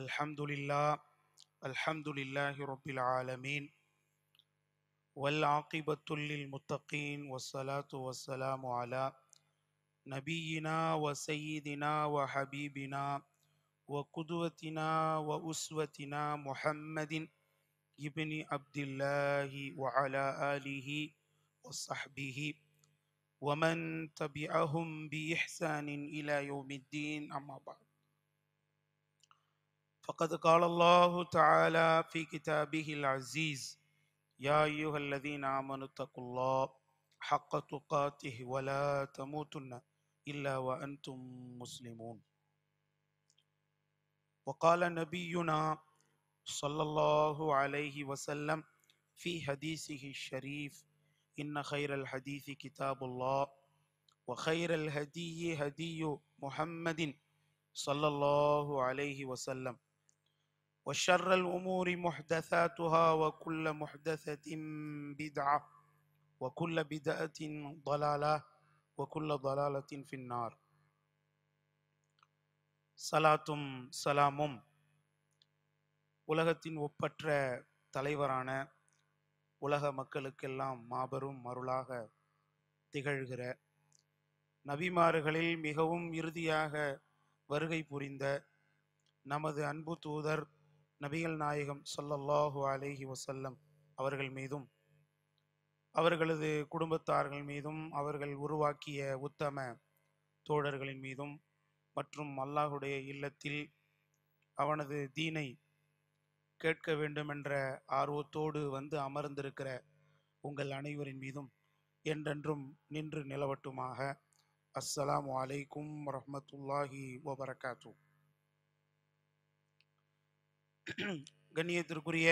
الحمد لله الحمد لله رب العالمين والعقبة للمتقين والصلاة والسلام على نبينا وسيدنا وحبيبنا وقدوتنا وأسوتنا محمد ابن عبد الله وعلى آله وصحبه ومن تبعهم بإحسان إلى يوم الدين أما بعد فقد قال الله تعالى في كتابه العزيز يا أيها الذين آمنوا اتقوا الله حق تقاته ولا تموتن إلا وأنتم مسلمون وقال نبينا صلى الله عليه وسلم في حديثه الشريف إن خير الحديث كتاب الله وخير الهدي هدي محمد صلى الله عليه وسلم وشر الأمور محدثاتها وكل محدثة بدعة وكل بدعة ضلالة وكل ضلالة في النار சலாத்தும் சலாமும் உலகத்தின் ஒப்பற்ற தலைவரான உலக மக்களுக்கெல்லாம் மாபெரும் மருளாக திகழ்கிற நபிமாறுகளில் மிகவும் இறுதியாக வருகை புரிந்த நமது அன்பு தூதர் நபிகள் நாயகம் சொல்லல்லாஹு அலேஹி வசல்லம் அவர்கள் மீதும் அவர்களது குடும்பத்தார்கள் மீதும் அவர்கள் உருவாக்கிய உத்தம தோழர்களின் மீதும் மற்றும் அல்லாஹுடைய இல்லத்தில் அவனது தீனை கேட்க வேண்டும் என்ற ஆர்வத்தோடு வந்து அமர்ந்திருக்கிற உங்கள் அனைவரின் மீதும் என்றென்றும் நின்று நிலவட்டுமாக அஸ்ஸலாம் வலைக்கும் வரமத்துல்லாஹி வபரகாத்தூ கண்ணியத்திற்குரிய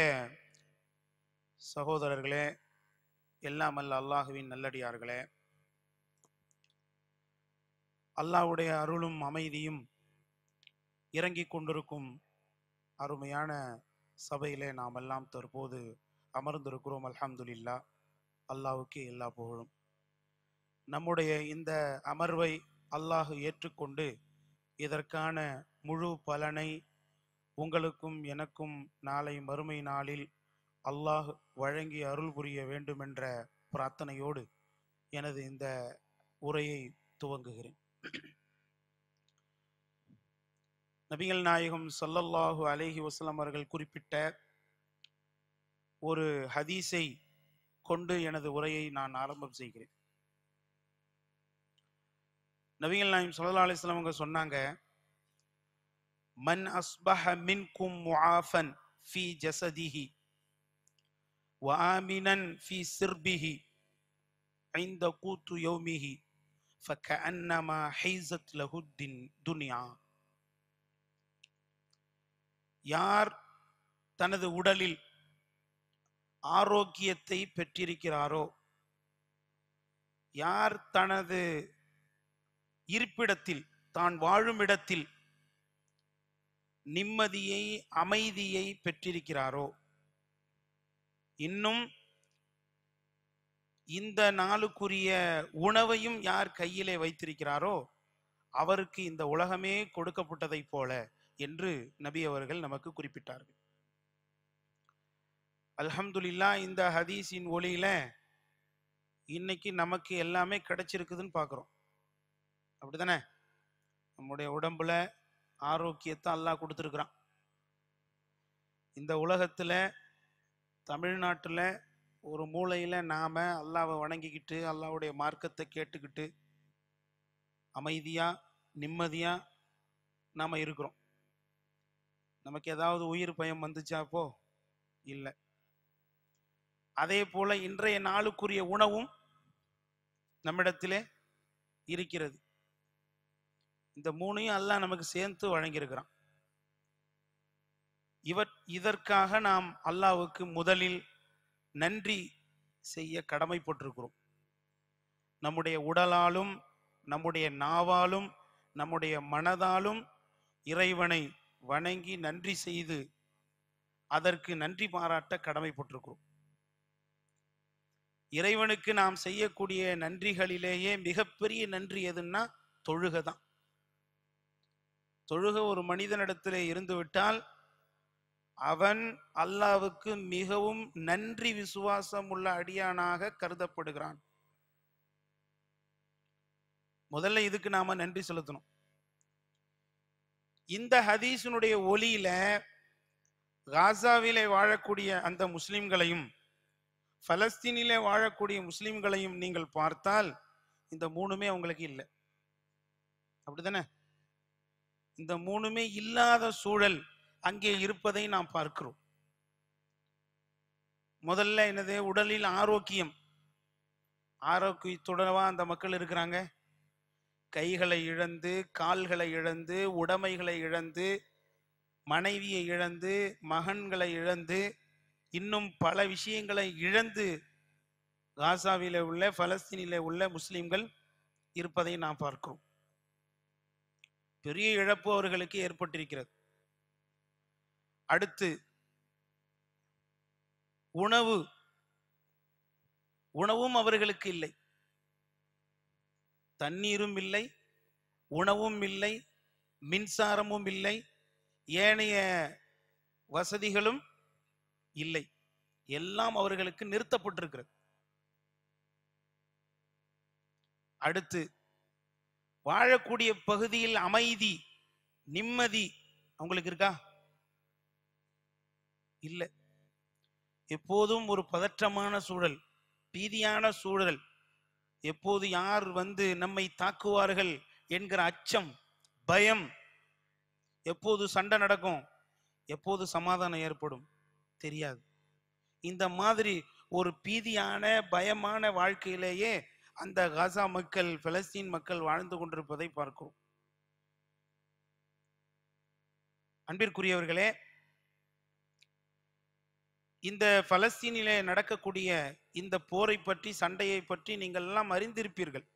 சகோதரர்களே எல்லாம் அல்ல அல்லாஹுவின் நல்லடியார்களே அல்லாஹுடைய அருளும் அமைதியும் இறங்கிக் கொண்டிருக்கும் அருமையான சபையிலே நாம் எல்லாம் தற்போது அமர்ந்திருக்கிறோம் அல்ஹம்துலில்லா அல்லாவுக்கு எல்லா புகழும் நம்முடைய இந்த அமர்வை அல்லாஹு ஏற்றுக்கொண்டு இதற்கான முழு பலனை உங்களுக்கும் எனக்கும் நாளை மறுமை நாளில் அல்லாஹ் வழங்கி அருள் புரிய வேண்டுமென்ற பிரார்த்தனையோடு எனது இந்த உரையை துவங்குகிறேன் நபிகள் நாயகம் சல்லல்லாஹு அலேஹி வசலம் அவர்கள் குறிப்பிட்ட ஒரு ஹதீஸை கொண்டு எனது உரையை நான் ஆரம்பம் செய்கிறேன் நவீன நாயம் சொல்லலா அலிஸ்லாம் அவங்க சொன்னாங்க மன் அஸ்பஹ மின்கும் முஆஃபன் ஃபி ஜசதிஹி وآمنا في سربه عند قوت يومه فكأنما حيزت له الدنيا யார் தனது உடலில் ஆரோக்கியத்தை பெற்றிருக்கிறாரோ யார் தனது இருப்பிடத்தில் தான் வாழும் இடத்தில் நிம்மதியை அமைதியை பெற்றிருக்கிறாரோ இன்னும் இந்த நாளுக்குரிய உணவையும் யார் கையிலே வைத்திருக்கிறாரோ அவருக்கு இந்த உலகமே கொடுக்கப்பட்டதைப் போல என்று நபி அவர்கள் நமக்கு குறிப்பிட்டார்கள் அல்ஹம்துல்லா இந்த ஹதீஸின் ஒளியில இன்னைக்கு நமக்கு எல்லாமே கிடைச்சிருக்குதுன்னு பார்க்குறோம் அப்படிதானே நம்முடைய உடம்புல ஆரோக்கியத்தை அல்லாஹ் கொடுத்துருக்குறான் இந்த உலகத்தில் தமிழ்நாட்டில் ஒரு மூளையில் நாம் அல்லாவை வணங்கிக்கிட்டு அல்லாவுடைய மார்க்கத்தை கேட்டுக்கிட்டு அமைதியாக நிம்மதியாக நாம் இருக்கிறோம் நமக்கு ஏதாவது உயிர் பயம் வந்துச்சாப்போ இல்லை அதே போல் இன்றைய நாளுக்குரிய உணவும் நம்மிடத்திலே இருக்கிறது இந்த மூணையும் அல்லாஹ் நமக்கு சேர்த்து வழங்கியிருக்கிறான் இவர் இதற்காக நாம் அல்லாவுக்கு முதலில் நன்றி செய்ய கடமைப்பட்டிருக்கிறோம் நம்முடைய உடலாலும் நம்முடைய நாவாலும் நம்முடைய மனதாலும் இறைவனை வணங்கி நன்றி செய்து அதற்கு நன்றி பாராட்ட கடமைப்பட்டிருக்கிறோம் இறைவனுக்கு நாம் செய்யக்கூடிய நன்றிகளிலேயே மிகப்பெரிய நன்றி எதுன்னா தொழுக தான் தொழுக ஒரு மனிதனிடத்திலே இருந்துவிட்டால் அவன் அல்லாவுக்கு மிகவும் நன்றி விசுவாசம் உள்ள அடியானாக கருதப்படுகிறான் முதல்ல இதுக்கு நாம நன்றி செலுத்தணும் இந்த ஹதீசனுடைய ஒளியில காசாவிலே வாழக்கூடிய அந்த முஸ்லிம்களையும் பலஸ்தீனிலே வாழக்கூடிய முஸ்லிம்களையும் நீங்கள் பார்த்தால் இந்த மூணுமே அவங்களுக்கு இல்லை அப்படிதானே இந்த மூணுமே இல்லாத சூழல் அங்கே இருப்பதை நாம் பார்க்கிறோம் முதல்ல என்னது உடலில் ஆரோக்கியம் ஆரோக்கியத்துடனவா அந்த மக்கள் இருக்கிறாங்க கைகளை இழந்து கால்களை இழந்து உடைமைகளை இழந்து மனைவியை இழந்து மகன்களை இழந்து இன்னும் பல விஷயங்களை இழந்து காசாவில் உள்ள பலஸ்தீனில் உள்ள முஸ்லீம்கள் இருப்பதை நாம் பார்க்கிறோம் பெரிய இழப்பு அவர்களுக்கு ஏற்பட்டிருக்கிறது அடுத்து உணவு உணவும் அவர்களுக்கு இல்லை தண்ணீரும் இல்லை உணவும் இல்லை மின்சாரமும் இல்லை ஏனைய வசதிகளும் இல்லை எல்லாம் அவர்களுக்கு நிறுத்தப்பட்டிருக்கிறது அடுத்து வாழக்கூடிய பகுதியில் அமைதி நிம்மதி அவங்களுக்கு இருக்கா இல்லை எப்போதும் ஒரு பதற்றமான சூழல் பீதியான சூழல் எப்போது யார் வந்து நம்மை தாக்குவார்கள் என்கிற அச்சம் பயம் எப்போது சண்டை நடக்கும் எப்போது சமாதானம் ஏற்படும் தெரியாது இந்த மாதிரி ஒரு பீதியான பயமான வாழ்க்கையிலேயே அந்த காசா மக்கள் பலஸ்தீன் மக்கள் வாழ்ந்து கொண்டிருப்பதை பார்க்கிறோம் அன்பிற்குரியவர்களே இந்த பலஸ்தீனிலே நடக்கக்கூடிய இந்த போரை பற்றி சண்டையை பற்றி நீங்கள் எல்லாம் அறிந்திருப்பீர்கள்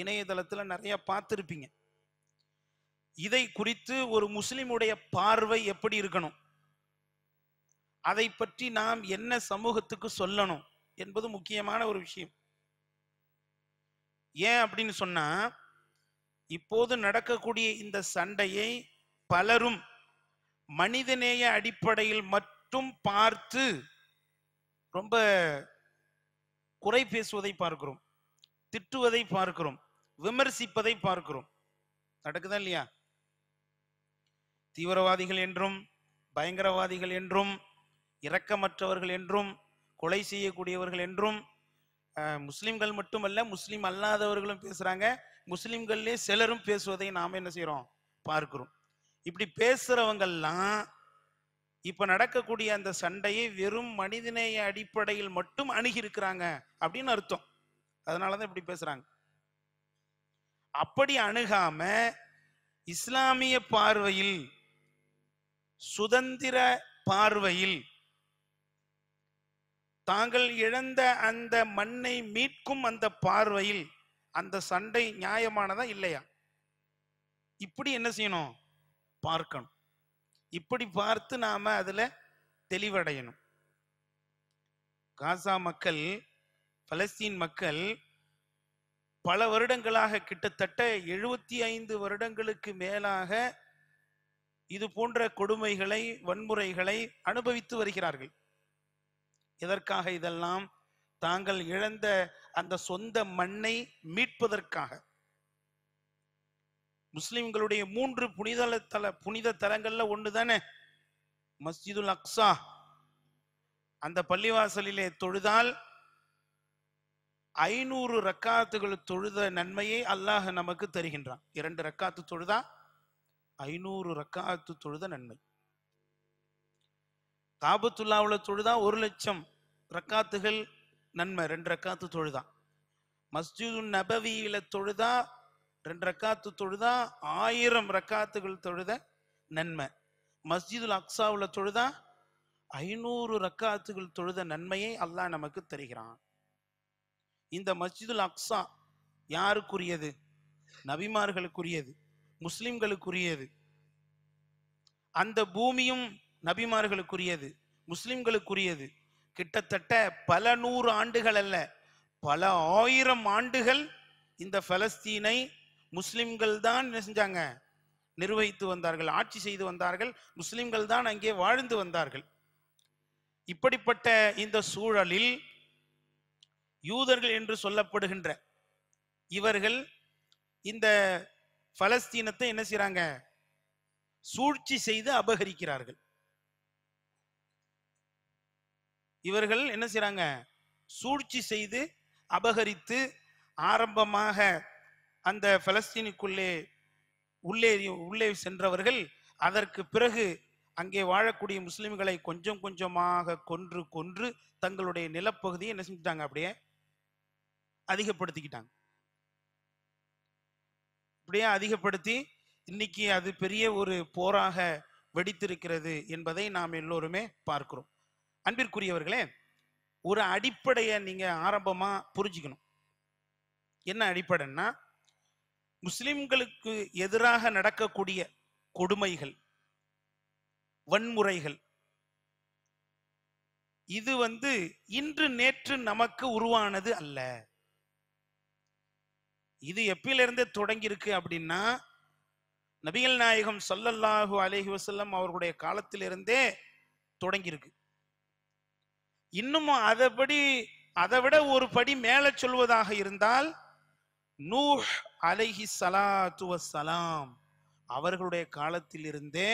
இணையதளத்தில் நிறைய பார்த்துருப்பீங்க இதை குறித்து ஒரு முஸ்லிமுடைய பார்வை எப்படி இருக்கணும் அதை பற்றி நாம் என்ன சமூகத்துக்கு சொல்லணும் என்பது முக்கியமான ஒரு விஷயம் ஏன் அப்படின்னு சொன்னா இப்போது நடக்கக்கூடிய இந்த சண்டையை பலரும் மனிதநேய அடிப்படையில் மட்டும் பார்த்து ரொம்ப குறை பேசுவதை பார்க்கிறோம் திட்டுவதை பார்க்கிறோம் விமர்சிப்பதை பார்க்கிறோம் நடக்குதா இல்லையா தீவிரவாதிகள் என்றும் பயங்கரவாதிகள் என்றும் இரக்கமற்றவர்கள் என்றும் கொலை செய்யக்கூடியவர்கள் என்றும் முஸ்லீம்கள் மட்டுமல்ல முஸ்லீம் அல்லாதவர்களும் பேசுகிறாங்க முஸ்லீம்கள்லேயே சிலரும் பேசுவதை நாம் என்ன செய்கிறோம் பார்க்கிறோம் இப்படி பேசுகிறவங்கள்லாம் இப்போ நடக்கக்கூடிய அந்த சண்டையை வெறும் மனிதநேய அடிப்படையில் மட்டும் அணுகியிருக்கிறாங்க அப்படின்னு அர்த்தம் அதனால தான் இப்படி பேசுகிறாங்க அப்படி அணுகாம இஸ்லாமிய பார்வையில் சுதந்திர பார்வையில் தாங்கள் இழந்த அந்த மண்ணை மீட்கும் அந்த பார்வையில் அந்த சண்டை நியாயமானதா இல்லையா இப்படி என்ன செய்யணும் பார்க்கணும் இப்படி பார்த்து நாம அதுல தெளிவடையணும் காசா மக்கள் பலஸ்தீன் மக்கள் பல வருடங்களாக கிட்டத்தட்ட எழுபத்தி ஐந்து வருடங்களுக்கு மேலாக இது போன்ற கொடுமைகளை வன்முறைகளை அனுபவித்து வருகிறார்கள் எதற்காக இதெல்லாம் தாங்கள் இழந்த அந்த சொந்த மண்ணை மீட்பதற்காக முஸ்லிம்களுடைய மூன்று புனித தல புனித தலங்கள்ல ஒன்று தானே மஸ்ஜிதுல் அக்ஸா அந்த பள்ளிவாசலிலே தொழுதால் ஐநூறு ரக்காத்துகள் தொழுத நன்மையை அல்லாஹ் நமக்கு தருகின்றான் இரண்டு ரக்காத்து தொழுதா ஐநூறு ரக்காத்து தொழுத நன்மை காபத்துல்லாவில் தொழுதா ஒரு லட்சம் ரக்காத்துகள் நன்மை ரெண்டு ரக்காத்து தொழுதா மஸ்ஜிது நபவியில தொழுதா ரெண்டு ரக்காத்து தொழுதா ஆயிரம் ரக்காத்துகள் தொழுத நன்மை மஸ்ஜிதுல் அக்ஸாவில் தொழுதா ஐநூறு ரக்காத்துகள் தொழுத நன்மையை அல்லாஹ் நமக்கு தருகிறான் இந்த மஸ்ஜிதுல் அக்ஸா யாருக்குரியது நபிமார்களுக்குரியது முஸ்லிம்களுக்குரியது அந்த பூமியும் நபிமார்களுக்குரியது முஸ்லிம்களுக்குரியது கிட்டத்தட்ட பல நூறு ஆண்டுகள் அல்ல பல ஆயிரம் ஆண்டுகள் இந்த பலஸ்தீனை முஸ்லிம்கள் தான் என்ன செஞ்சாங்க நிர்வகித்து வந்தார்கள் ஆட்சி செய்து வந்தார்கள் முஸ்லிம்கள் தான் அங்கே வாழ்ந்து வந்தார்கள் இப்படிப்பட்ட இந்த சூழலில் யூதர்கள் என்று சொல்லப்படுகின்ற இவர்கள் இந்த பலஸ்தீனத்தை என்ன செய்கிறாங்க சூழ்ச்சி செய்து அபகரிக்கிறார்கள் இவர்கள் என்ன செய்கிறாங்க சூழ்ச்சி செய்து அபகரித்து ஆரம்பமாக அந்த பலஸ்தீனுக்குள்ளே உள்ளே உள்ளே சென்றவர்கள் அதற்கு பிறகு அங்கே வாழக்கூடிய முஸ்லிம்களை கொஞ்சம் கொஞ்சமாக கொன்று கொன்று தங்களுடைய நிலப்பகுதியை என்ன செஞ்சுட்டாங்க அப்படியே அதிகப்படுத்திக்கிட்டாங்க இப்படியே அதிகப்படுத்தி இன்னைக்கு அது பெரிய ஒரு போராக வெடித்திருக்கிறது என்பதை நாம் எல்லோருமே பார்க்கிறோம் அன்பிற்குரியவர்களே ஒரு அடிப்படையை நீங்கள் ஆரம்பமாக புரிஞ்சுக்கணும் என்ன அடிப்படைன்னா முஸ்லிம்களுக்கு எதிராக நடக்கக்கூடிய கொடுமைகள் வன்முறைகள் இது வந்து இன்று நேற்று நமக்கு உருவானது அல்ல இது எப்பிலிருந்தே தொடங்கி இருக்கு அப்படின்னா நபிகள் நாயகம் சொல்லல்லாஹு அலஹி வசல்லம் அவர்களுடைய காலத்திலிருந்தே தொடங்கியிருக்கு இன்னமும் அதைபடி அதை விட ஒரு படி மேல சொல்வதாக இருந்தால் நூஹ் அலைஹி சலாத்து சலாம் அவர்களுடைய காலத்திலிருந்தே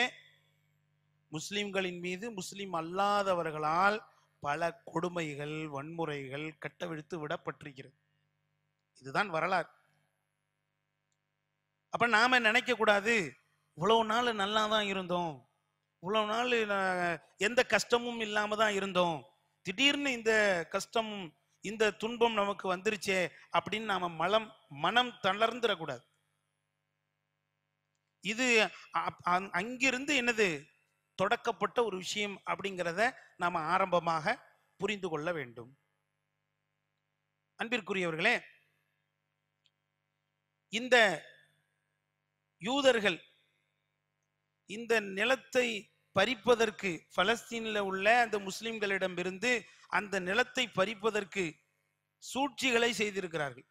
முஸ்லிம்களின் மீது முஸ்லிம் அல்லாதவர்களால் பல கொடுமைகள் வன்முறைகள் கட்டவிழ்த்து விடப்பட்டிருக்கிறது இதுதான் வரலாறு அப்ப நாம நினைக்க கூடாது இவ்வளவு நாள் நல்லா தான் இருந்தோம் இவ்வளவு நாள் எந்த கஷ்டமும் இல்லாம தான் இருந்தோம் திடீர்னு இந்த கஷ்டம் இந்த துன்பம் நமக்கு வந்துருச்சே அப்படின்னு நாம மலம் மனம் தளர்ந்துடக்கூடாது இது அங்கிருந்து என்னது தொடக்கப்பட்ட ஒரு விஷயம் அப்படிங்கிறத நாம ஆரம்பமாக புரிந்து கொள்ள வேண்டும் அன்பிற்குரியவர்களே இந்த யூதர்கள் இந்த நிலத்தை பறிப்பதற்கு பலஸ்தீனில் உள்ள அந்த இருந்து அந்த நிலத்தை பறிப்பதற்கு சூழ்ச்சிகளை செய்திருக்கிறார்கள்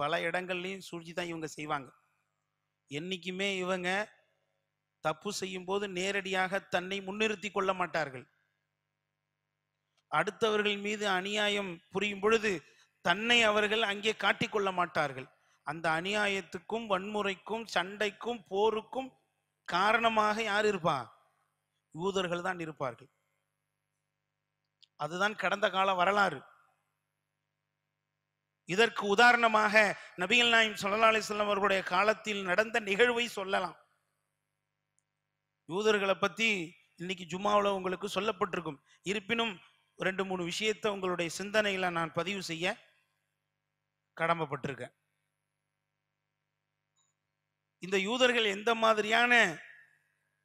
பல இடங்கள்லையும் சூழ்ச்சி தான் இவங்க செய்வாங்க என்றைக்குமே இவங்க தப்பு செய்யும் போது நேரடியாக தன்னை முன்னிறுத்தி கொள்ள மாட்டார்கள் அடுத்தவர்கள் மீது அநியாயம் புரியும் பொழுது தன்னை அவர்கள் அங்கே காட்டிக்கொள்ள மாட்டார்கள் அந்த அநியாயத்துக்கும் வன்முறைக்கும் சண்டைக்கும் போருக்கும் காரணமாக யார் இருப்பா யூதர்கள் தான் இருப்பார்கள் அதுதான் கடந்த கால வரலாறு இதற்கு உதாரணமாக நபிகள் நாயம் சொல்லா அலிஸ்லாம் அவர்களுடைய காலத்தில் நடந்த நிகழ்வை சொல்லலாம் யூதர்களை பத்தி இன்னைக்கு ஜும்மாவில் உங்களுக்கு சொல்லப்பட்டிருக்கும் இருப்பினும் ரெண்டு மூணு விஷயத்தை உங்களுடைய சிந்தனையில நான் பதிவு செய்ய கடமைப்பட்டிருக்கேன் இந்த யூதர்கள் எந்த மாதிரியான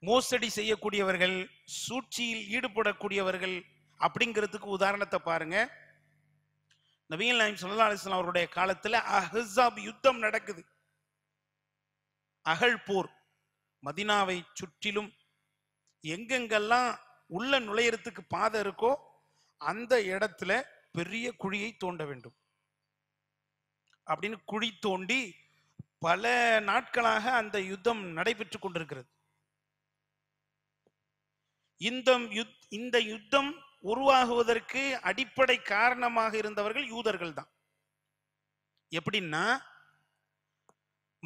மோசடி செய்யக்கூடியவர்கள் சூழ்ச்சியில் ஈடுபடக்கூடியவர்கள் அப்படிங்கிறதுக்கு உதாரணத்தை பாருங்க நவீன் நாயம் சல்லா அலிஸ்லாம் அவருடைய காலத்துல அஹசாப் யுத்தம் நடக்குது அகழ் போர் மதினாவை சுற்றிலும் எங்கெங்கெல்லாம் உள்ள நுழையறதுக்கு பாதை இருக்கோ அந்த இடத்துல பெரிய குழியை தோண்ட வேண்டும் அப்படின்னு குழி தோண்டி பல நாட்களாக அந்த யுத்தம் நடைபெற்று கொண்டிருக்கிறது இந்த இந்த யுத்தம் உருவாகுவதற்கு அடிப்படை காரணமாக இருந்தவர்கள் யூதர்கள் தான் எப்படின்னா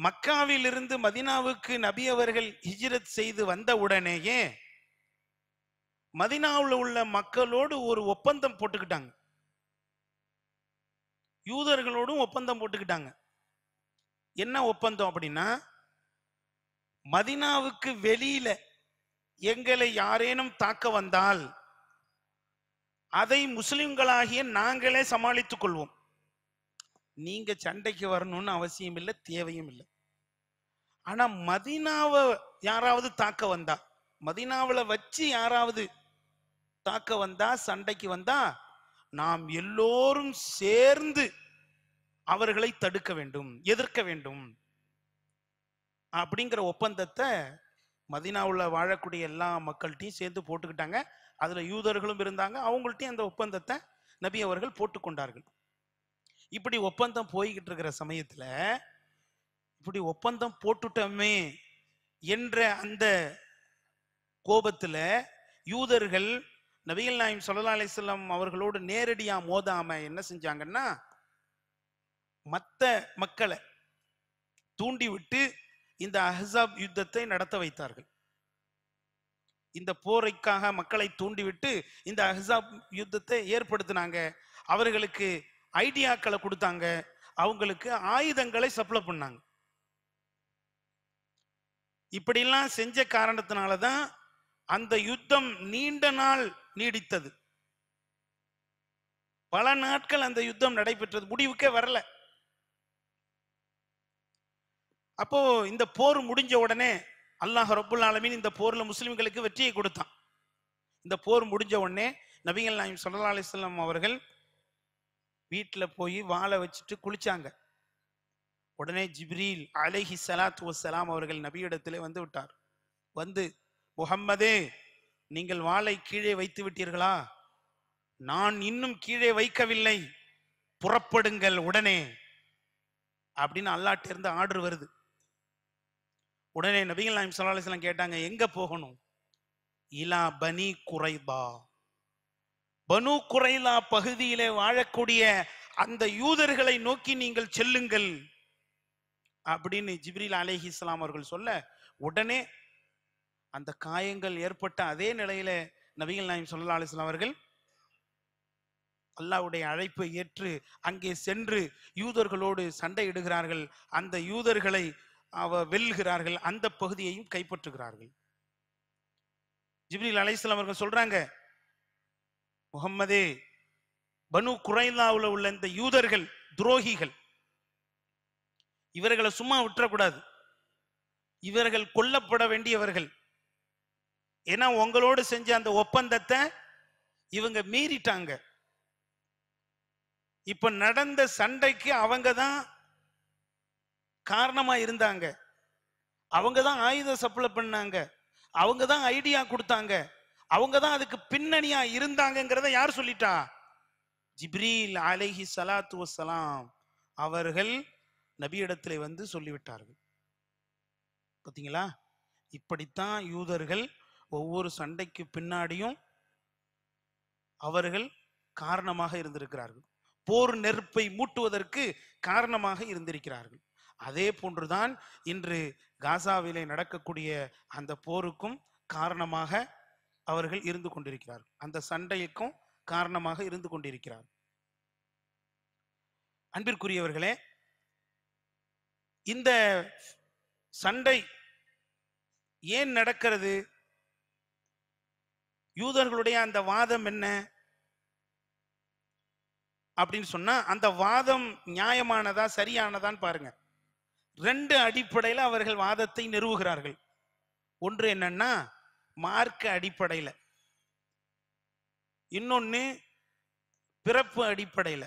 மக்காவிலிருந்து மதினாவுக்கு நபி அவர்கள் ஹிஜ்ரத் செய்து வந்த உடனேயே மதினாவில் உள்ள மக்களோடு ஒரு ஒப்பந்தம் போட்டுக்கிட்டாங்க யூதர்களோடும் ஒப்பந்தம் போட்டுக்கிட்டாங்க என்ன ஒப்பந்தம் அப்படின்னா மதினாவுக்கு வெளியில எங்களை யாரேனும் தாக்க வந்தால் அதை முஸ்லிம்களாகிய நாங்களே சமாளித்துக் கொள்வோம் நீங்க சண்டைக்கு வரணும்னு அவசியம் இல்லை தேவையும் இல்லை ஆனா மதினாவை யாராவது தாக்க வந்தா மதினாவில் வச்சு யாராவது தாக்க வந்தா சண்டைக்கு வந்தா நாம் எல்லோரும் சேர்ந்து அவர்களை தடுக்க வேண்டும் எதிர்க்க வேண்டும் அப்படிங்கிற ஒப்பந்தத்தை மதினாவில் வாழக்கூடிய எல்லா மக்கள்கிட்டையும் சேர்ந்து போட்டுக்கிட்டாங்க அதில் யூதர்களும் இருந்தாங்க அவங்கள்ட்டையும் அந்த ஒப்பந்தத்தை நபி அவர்கள் போட்டுக்கொண்டார்கள் இப்படி ஒப்பந்தம் போய்கிட்டு இருக்கிற சமயத்தில் இப்படி ஒப்பந்தம் போட்டுட்டோமே என்ற அந்த கோபத்தில் யூதர்கள் நபிகள் நாயம் சொல்லலா அலிஸ்லாம் அவர்களோடு நேரடியாக மோதாம என்ன செஞ்சாங்கன்னா மற்ற மக்களை தூண்டிவிட்டு இந்த அஹாப் யுத்தத்தை நடத்த வைத்தார்கள் இந்த போரைக்காக மக்களை தூண்டிவிட்டு இந்த அஹாப் யுத்தத்தை ஏற்படுத்தினாங்க அவர்களுக்கு ஐடியாக்களை கொடுத்தாங்க அவங்களுக்கு ஆயுதங்களை சப்ளை பண்ணாங்க இப்படிலாம் செஞ்ச காரணத்தினால தான் அந்த யுத்தம் நீண்ட நாள் நீடித்தது பல நாட்கள் அந்த யுத்தம் நடைபெற்றது முடிவுக்கே வரலை அப்போ இந்த போர் முடிஞ்ச உடனே அல்லாஹ் ரபுல் ஆலமீன் இந்த போர்ல முஸ்லிம்களுக்கு வெற்றியை கொடுத்தான் இந்த போர் முடிஞ்ச உடனே நபிகள் நாயம் சொல்லா அலிஸ்லாம் அவர்கள் வீட்டில் போய் வாழை வச்சுட்டு குளிச்சாங்க உடனே ஜிப்ரீல் அலஹி சலாத் வசலாம் அவர்கள் நபியிடத்திலே வந்து விட்டார் வந்து முகம்மதே நீங்கள் வாளை கீழே வைத்து விட்டீர்களா நான் இன்னும் கீழே வைக்கவில்லை புறப்படுங்கள் உடனே அப்படின்னு அல்லாட்டிருந்து ஆர்டர் வருது உடனே நபிகள் நாயம் சல்லா கேட்டாங்க எங்க போகணும் இலா பனி குறைபா பனு குறைலா பகுதியிலே வாழக்கூடிய அந்த யூதர்களை நோக்கி நீங்கள் செல்லுங்கள் அப்படின்னு ஜிப்ரில் அலேஹி இஸ்லாம் அவர்கள் சொல்ல உடனே அந்த காயங்கள் ஏற்பட்ட அதே நிலையில நபிகள் நாயம் சொல்லா அலிஸ்லாம் அவர்கள் அல்லாவுடைய அழைப்பை ஏற்று அங்கே சென்று யூதர்களோடு சண்டையிடுகிறார்கள் அந்த யூதர்களை அவ வெல்கிறார்கள் அந்த பகுதியையும் கைப்பற்றுகிறார்கள் ஜிப்ரில் அலைஸ்லாம் அவர்கள் சொல்றாங்க முகம்மதே பனு குறைந்தாவுல உள்ள இந்த யூதர்கள் துரோகிகள் இவர்களை சும்மா விட்டுறக்கூடாது இவர்கள் கொல்லப்பட வேண்டியவர்கள் ஏன்னா உங்களோடு செஞ்ச அந்த ஒப்பந்தத்தை இவங்க மீறிட்டாங்க இப்ப நடந்த சண்டைக்கு அவங்க தான் காரணமாக இருந்தாங்க அவங்க தான் ஆயுத சப்ளை பண்ணாங்க அவங்க தான் ஐடியா கொடுத்தாங்க அவங்க தான் அதுக்கு பின்னணியா இருந்தாங்கிறத யார் சொல்லிட்டா ஜிப்ரீல் அலைஹி சலாத்து வசலாம் அவர்கள் நபியிடத்தில் வந்து சொல்லிவிட்டார்கள் பார்த்தீங்களா இப்படித்தான் யூதர்கள் ஒவ்வொரு சண்டைக்கு பின்னாடியும் அவர்கள் காரணமாக இருந்திருக்கிறார்கள் போர் நெருப்பை மூட்டுவதற்கு காரணமாக இருந்திருக்கிறார்கள் அதே போன்றுதான் இன்று காசாவிலே நடக்கக்கூடிய அந்த போருக்கும் காரணமாக அவர்கள் இருந்து கொண்டிருக்கிறார் அந்த சண்டைக்கும் காரணமாக இருந்து கொண்டிருக்கிறார் அன்பிற்குரியவர்களே இந்த சண்டை ஏன் நடக்கிறது யூதர்களுடைய அந்த வாதம் என்ன அப்படின்னு சொன்னா அந்த வாதம் நியாயமானதா சரியானதான்னு பாருங்க ரெண்டு அடிப்படையில் அவர்கள் வாதத்தை நிறுவுகிறார்கள் ஒன்று என்னன்னா மார்க்க அடிப்படையில் இன்னொன்று பிறப்பு அடிப்படையில்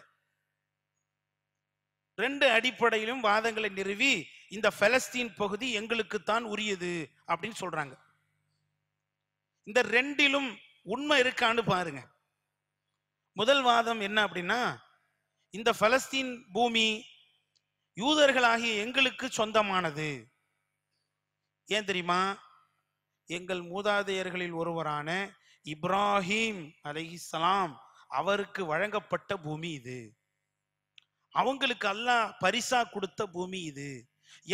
ரெண்டு அடிப்படையிலும் வாதங்களை நிறுவி இந்த பலஸ்தீன் பகுதி எங்களுக்குத்தான் உரியது அப்படின்னு சொல்றாங்க இந்த ரெண்டிலும் உண்மை இருக்கான்னு பாருங்க முதல் வாதம் என்ன அப்படின்னா இந்த பலஸ்தீன் பூமி யூதர்களாகிய எங்களுக்கு சொந்தமானது ஏன் தெரியுமா எங்கள் மூதாதையர்களில் ஒருவரான இப்ராஹிம் அலஹிசலாம் அவருக்கு வழங்கப்பட்ட பூமி இது அவங்களுக்கு அல்லாஹ் பரிசா கொடுத்த பூமி இது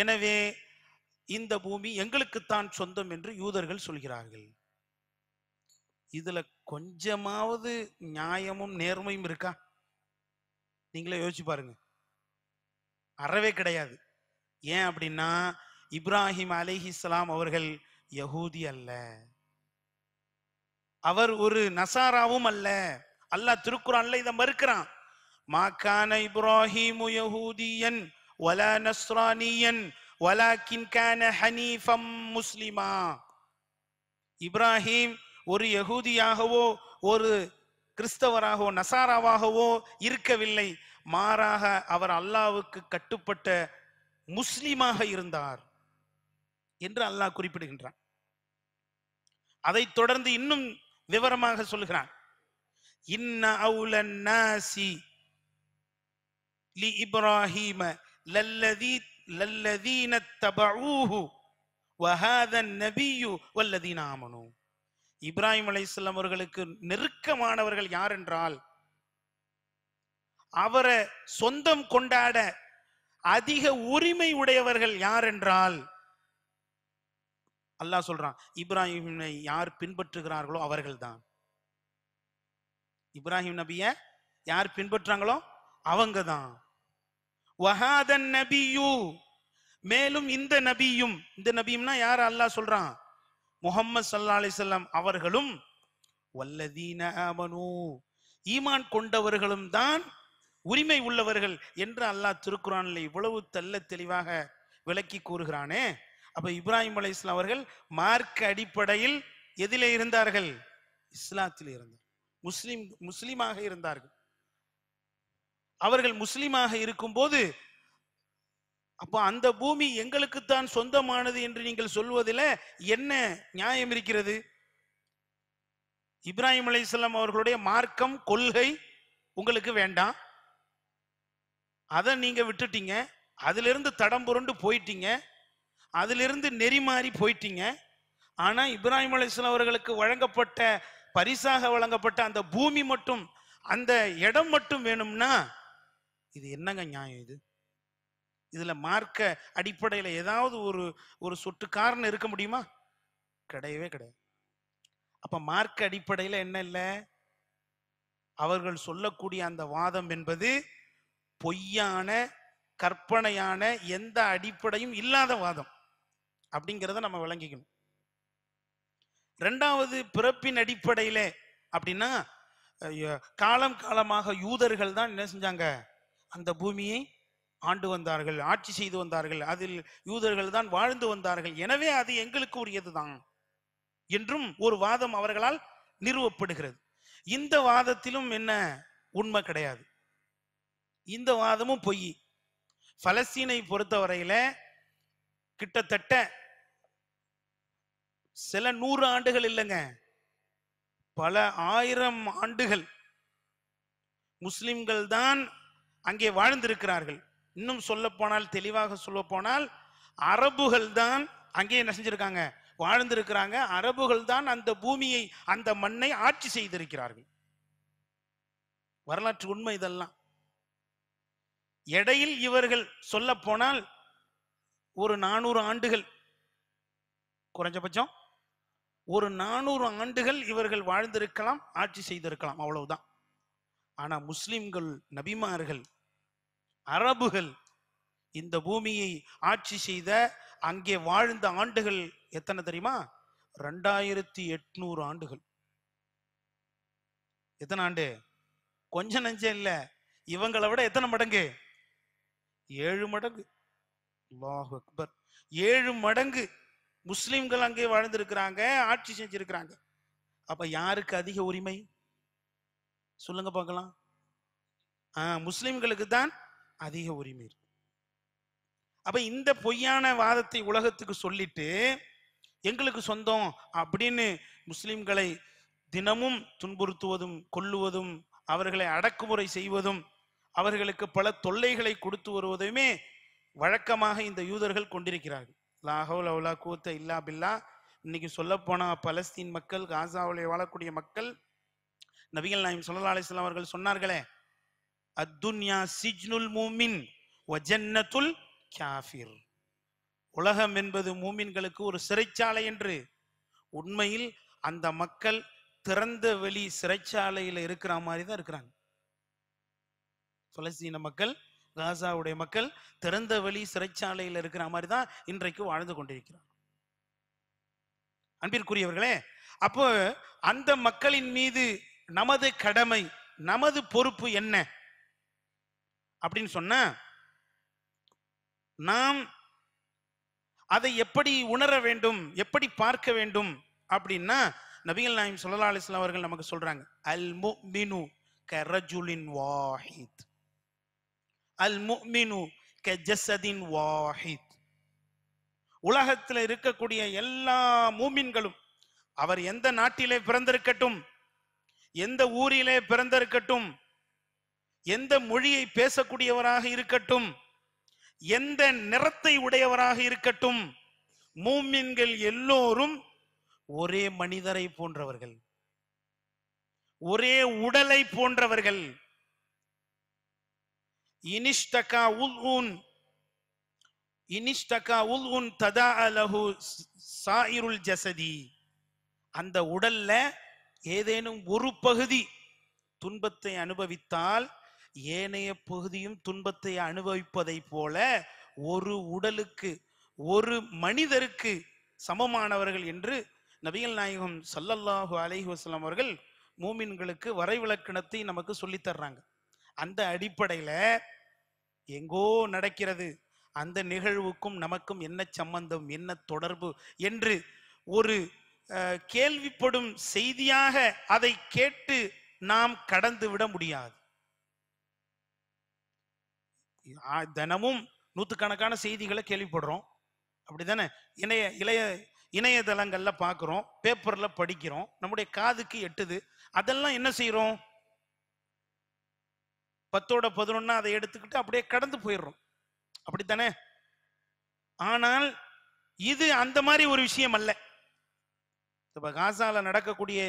எனவே இந்த பூமி எங்களுக்குத்தான் சொந்தம் என்று யூதர்கள் சொல்கிறார்கள் இதுல கொஞ்சமாவது நியாயமும் நேர்மையும் இருக்கா நீங்களே யோசிச்சு பாருங்க அறவே கிடையாது ஏன் அப்படின்னா இப்ராஹிம் அலிஹி இஸ்லாம் அவர்கள் யகூதி அல்ல அவர் ஒரு நசாராவும் அல்ல அல்லாஹ் திருக்குறான்ல இதை மறுக்கிறான் மாக்கான இப்ராஹிமு யஹூதியன் வலா நஸ்ரானியன் வலாக்கின் கான ஹனீஃபம் முஸ்லிமா இப்ராஹிம் ஒரு யகூதியாகவோ ஒரு கிறிஸ்தவராகவோ நசாராவாகவோ இருக்கவில்லை மாறாக அவர் அல்லாவுக்கு கட்டுப்பட்ட முஸ்லீமாக இருந்தார் என்று அல்லாஹ் குறிப்பிடுகின்றான் அதைத் தொடர்ந்து இன்னும் விவரமாக சொல்கிறான் இன்ன அவுலன் நாசி லி இப்ராஹிம லல்லதி லல்லதீன தபஊஹு வஹாதன் நபியு வல்லதீன ஆமனு இப்ராஹிம் அலை அவர்களுக்கு நெருக்கமானவர்கள் யார் என்றால் அவரை சொந்தம் கொண்டாட அதிக உரிமை உடையவர்கள் யார் என்றால் அல்லாஹ் சொல்றான் இப்ராஹிமை யார் பின்பற்றுகிறார்களோ அவர்கள் தான் இப்ராஹிம் நபிய யார் பின்பற்றாங்களோ அவங்க தான் வஹாதன் மேலும் இந்த நபியும் இந்த நபியும்னா யார் அல்லாஹ் சொல்றான் முகம்மது சல்லா அலிசல்லாம் அவர்களும் வல்லதீன ஆமனு ஈமான் கொண்டவர்களும் தான் உரிமை உள்ளவர்கள் என்று அல்லாஹ் திருக்குறான்ல இவ்வளவு தெல்ல தெளிவாக விளக்கி கூறுகிறானே அப்ப இப்ராஹிம் அலி இஸ்லாம் அவர்கள் மார்க்க அடிப்படையில் எதிலே இருந்தார்கள் இஸ்லாத்தில் இருந்தார் முஸ்லிம் முஸ்லீமாக இருந்தார்கள் அவர்கள் முஸ்லீமாக இருக்கும்போது அப்போ அந்த பூமி எங்களுக்குத்தான் சொந்தமானது என்று நீங்கள் சொல்வதில் என்ன நியாயம் இருக்கிறது இப்ராஹிம் அலிஸ்லாம் அவர்களுடைய மார்க்கம் கொள்கை உங்களுக்கு வேண்டாம் அதை நீங்கள் விட்டுட்டீங்க அதிலிருந்து தடம் புரண்டு போயிட்டீங்க அதிலிருந்து நெறிமாறி போயிட்டீங்க ஆனால் இப்ராஹிம் அலிஸ்லாம் அவர்களுக்கு வழங்கப்பட்ட பரிசாக வழங்கப்பட்ட அந்த பூமி மட்டும் அந்த இடம் மட்டும் வேணும்னா இது என்னங்க நியாயம் இது இதில் மார்க்க அடிப்படையில் ஏதாவது ஒரு ஒரு சொட்டு காரணம் இருக்க முடியுமா கிடையவே கிடையாது அப்போ மார்க்க அடிப்படையில் என்ன இல்லை அவர்கள் சொல்லக்கூடிய அந்த வாதம் என்பது பொய்யான கற்பனையான எந்த அடிப்படையும் இல்லாத வாதம் அப்படிங்கிறத நம்ம விளங்கிக்கணும் ரெண்டாவது பிறப்பின் அடிப்படையில அப்படின்னா காலம் காலமாக யூதர்கள் தான் என்ன செஞ்சாங்க அந்த பூமியை ஆண்டு வந்தார்கள் ஆட்சி செய்து வந்தார்கள் அதில் யூதர்கள் தான் வாழ்ந்து வந்தார்கள் எனவே அது எங்களுக்கு உரியதுதான் என்றும் ஒரு வாதம் அவர்களால் நிறுவப்படுகிறது இந்த வாதத்திலும் என்ன உண்மை கிடையாது இந்த வாதமும் பொய் பலஸ்தீனை பொறுத்தவரையில் கிட்டத்தட்ட சில நூறு ஆண்டுகள் இல்லைங்க பல ஆயிரம் ஆண்டுகள் முஸ்லிம்கள் தான் அங்கே வாழ்ந்திருக்கிறார்கள் இன்னும் சொல்ல போனால் தெளிவாக சொல்ல போனால் அரபுகள் தான் அங்கே என்ன வாழ்ந்திருக்கிறாங்க அரபுகள் தான் அந்த பூமியை அந்த மண்ணை ஆட்சி செய்திருக்கிறார்கள் வரலாற்று உண்மை இதெல்லாம் இடையில் இவர்கள் சொல்ல போனால் ஒரு நானூறு ஆண்டுகள் குறைஞ்சபட்சம் ஒரு நானூறு ஆண்டுகள் இவர்கள் வாழ்ந்திருக்கலாம் ஆட்சி செய்திருக்கலாம் அவ்வளவுதான் ஆனா முஸ்லிம்கள் நபிமார்கள் அரபுகள் இந்த பூமியை ஆட்சி செய்த அங்கே வாழ்ந்த ஆண்டுகள் எத்தனை தெரியுமா ரெண்டாயிரத்தி எட்நூறு ஆண்டுகள் எத்தனை ஆண்டு கொஞ்சம் நஞ்சம் இல்லை இவங்களை விட எத்தனை மடங்கு ஏழு மடங்கு அல்லாஹு அக்பர் ஏழு மடங்கு முஸ்லிம்கள் அங்கே வாழ்ந்திருக்கிறாங்க ஆட்சி செஞ்சிருக்கிறாங்க அப்ப யாருக்கு அதிக உரிமை சொல்லுங்க பார்க்கலாம் ஆஹ் முஸ்லிம்களுக்கு தான் அதிக உரிமை இருக்கு அப்ப இந்த பொய்யான வாதத்தை உலகத்துக்கு சொல்லிட்டு எங்களுக்கு சொந்தம் அப்படின்னு முஸ்லிம்களை தினமும் துன்புறுத்துவதும் கொல்லுவதும் அவர்களை அடக்குமுறை செய்வதும் அவர்களுக்கு பல தொல்லைகளை கொடுத்து வருவதையுமே வழக்கமாக இந்த யூதர்கள் கொண்டிருக்கிறார்கள் லாகோ அவுலா கூத்த இல்லா பில்லா இன்னைக்கு சொல்லப்போனால் பலஸ்தீன் மக்கள் காசாவில் வாழக்கூடிய மக்கள் நபிகள் நாயம் சொல்லலா அலிஸ்லாம் அவர்கள் சொன்னார்களே அத்துன்யா சிஜ்னுல் மூமின் வஜன்னத்துல் காஃபிர் உலகம் என்பது மூமின்களுக்கு ஒரு சிறைச்சாலை என்று உண்மையில் அந்த மக்கள் திறந்த வெளி சிறைச்சாலையில் இருக்கிற மாதிரி தான் இருக்கிறாங்க பலஸ்தீன மக்கள் காசாவுடைய மக்கள் திறந்த வழி சிறைச்சாலையில் இருக்கிற மாதிரி தான் இன்றைக்கு வாழ்ந்து கொண்டிருக்கிறார் அன்பிற்குரியவர்களே அப்போ அந்த மக்களின் மீது நமது கடமை நமது பொறுப்பு என்ன அப்படின்னு சொன்ன நாம் அதை எப்படி உணர வேண்டும் எப்படி பார்க்க வேண்டும் அப்படின்னா நபிகள் நாயம் சொல்லலா அலிஸ்லாம் அவர்கள் நமக்கு சொல்றாங்க அல் மீனு கரஜுலின் வாஹித் அல்முமினு முக்மினு வாஹித் உலகத்தில் இருக்கக்கூடிய எல்லா மூமின்களும் அவர் எந்த நாட்டிலே பிறந்திருக்கட்டும் எந்த ஊரிலே பிறந்திருக்கட்டும் எந்த மொழியை பேசக்கூடியவராக இருக்கட்டும் எந்த நிறத்தை உடையவராக இருக்கட்டும் மூமின்கள் எல்லோரும் ஒரே மனிதரை போன்றவர்கள் ஒரே உடலை போன்றவர்கள் இனிஷ்டகா உல் உன் இனிஷ்டகா உல் உன் ததா அலஹு சாயிருள் ஜசதி அந்த உடல்ல ஏதேனும் ஒரு பகுதி துன்பத்தை அனுபவித்தால் ஏனைய பகுதியும் துன்பத்தை அனுபவிப்பதை போல ஒரு உடலுக்கு ஒரு மனிதருக்கு சமமானவர்கள் என்று நபிகள் நாயகம் சல்லல்லாஹு அலஹி வஸ்லாம் அவர்கள் மூமின்களுக்கு வரைவிலக்கணத்தை நமக்கு சொல்லித்தர்றாங்க அந்த அடிப்படையில் எங்கோ நடக்கிறது அந்த நிகழ்வுக்கும் நமக்கும் என்ன சம்பந்தம் என்ன தொடர்பு என்று ஒரு கேள்விப்படும் செய்தியாக அதை கேட்டு நாம் கடந்து விட முடியாது தினமும் நூற்றுக்கணக்கான செய்திகளை கேள்விப்படுறோம் அப்படிதானே இணைய இளைய இணையதளங்களில் பார்க்குறோம் பேப்பரில் படிக்கிறோம் நம்முடைய காதுக்கு எட்டுது அதெல்லாம் என்ன செய்கிறோம் பத்தோட பதினொன்னா அதை எடுத்துக்கிட்டு அப்படியே கடந்து போயிடுறோம் அப்படித்தானே ஆனால் இது அந்த மாதிரி ஒரு விஷயம் அல்ல இப்போ காசாவில் நடக்கக்கூடிய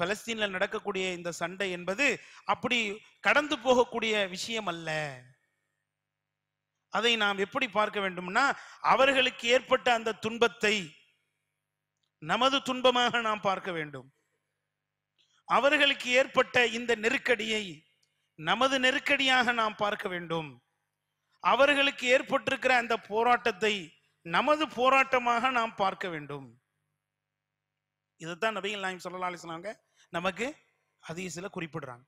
பலஸ்தீனில் நடக்கக்கூடிய இந்த சண்டை என்பது அப்படி கடந்து போகக்கூடிய விஷயம் அல்ல அதை நாம் எப்படி பார்க்க வேண்டும்னா அவர்களுக்கு ஏற்பட்ட அந்த துன்பத்தை நமது துன்பமாக நாம் பார்க்க வேண்டும் அவர்களுக்கு ஏற்பட்ட இந்த நெருக்கடியை நமது நெருக்கடியாக நாம் பார்க்க வேண்டும் அவர்களுக்கு ஏற்பட்டிருக்கிற அந்த போராட்டத்தை நமது போராட்டமாக நாம் பார்க்க வேண்டும் இதைத்தான் நபிகள் நாயம் சொல்லலாம் சொன்னாங்க நமக்கு சில குறிப்பிடுறாங்க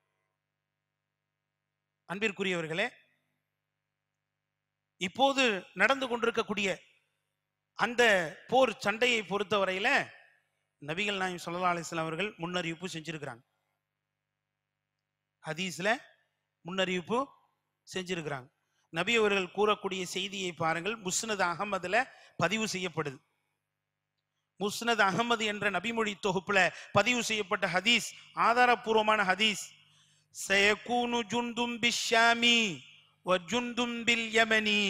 அன்பிற்குரியவர்களே இப்போது நடந்து கொண்டிருக்கக்கூடிய அந்த போர் சண்டையை பொறுத்தவரையில நபிகள் நாயம் சொல்லலா அலிஸ்லாம் அவர்கள் முன்னறிவிப்பு செஞ்சிருக்கிறாங்க ஹதீஸ்ல முன்னறிவிப்பு செஞ்சிருக்கிறாங்க நபி அவர்கள் கூறக்கூடிய செய்தியை பாருங்கள் முஸ்னத் அகமதுல பதிவு செய்யப்படுது முஸ்னத் அகமது என்ற நபிமொழி தொகுப்புல பதிவு செய்யப்பட்ட ஹதீஸ் ஆதாரபூர்வமான ஹதீஸ் சயகூனு ஜுந்தும் பிஷாமி ஜுந்தும் பில் யமனி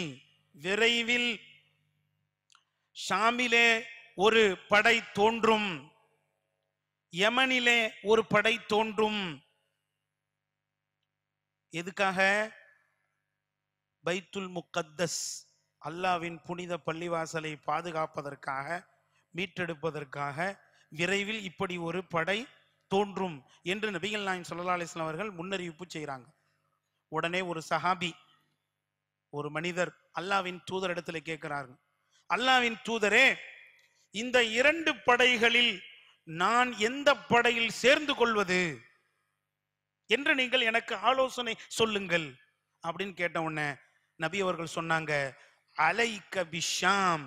விரைவில் ஷாமிலே ஒரு படை தோன்றும் யமனிலே ஒரு படை தோன்றும் எதுக்காக பைத்துல் முக்கத்தஸ் அல்லாவின் புனித பள்ளிவாசலை பாதுகாப்பதற்காக மீட்டெடுப்பதற்காக விரைவில் இப்படி ஒரு படை தோன்றும் என்று நபிகள் நாயம் சொல்லலா அலிஸ்லாம் அவர்கள் முன்னறிவிப்பு செய்கிறாங்க உடனே ஒரு சஹாபி ஒரு மனிதர் அல்லாவின் தூதர் இடத்துல கேட்கிறார்கள் அல்லாவின் தூதரே இந்த இரண்டு படைகளில் நான் எந்த படையில் சேர்ந்து கொள்வது என்று நீங்கள் எனக்கு ஆலோசனை சொல்லுங்கள் அப்படின்னு கேட்ட உடனே நபி அவர்கள் சொன்னாங்க அலைக்க பிஷாம்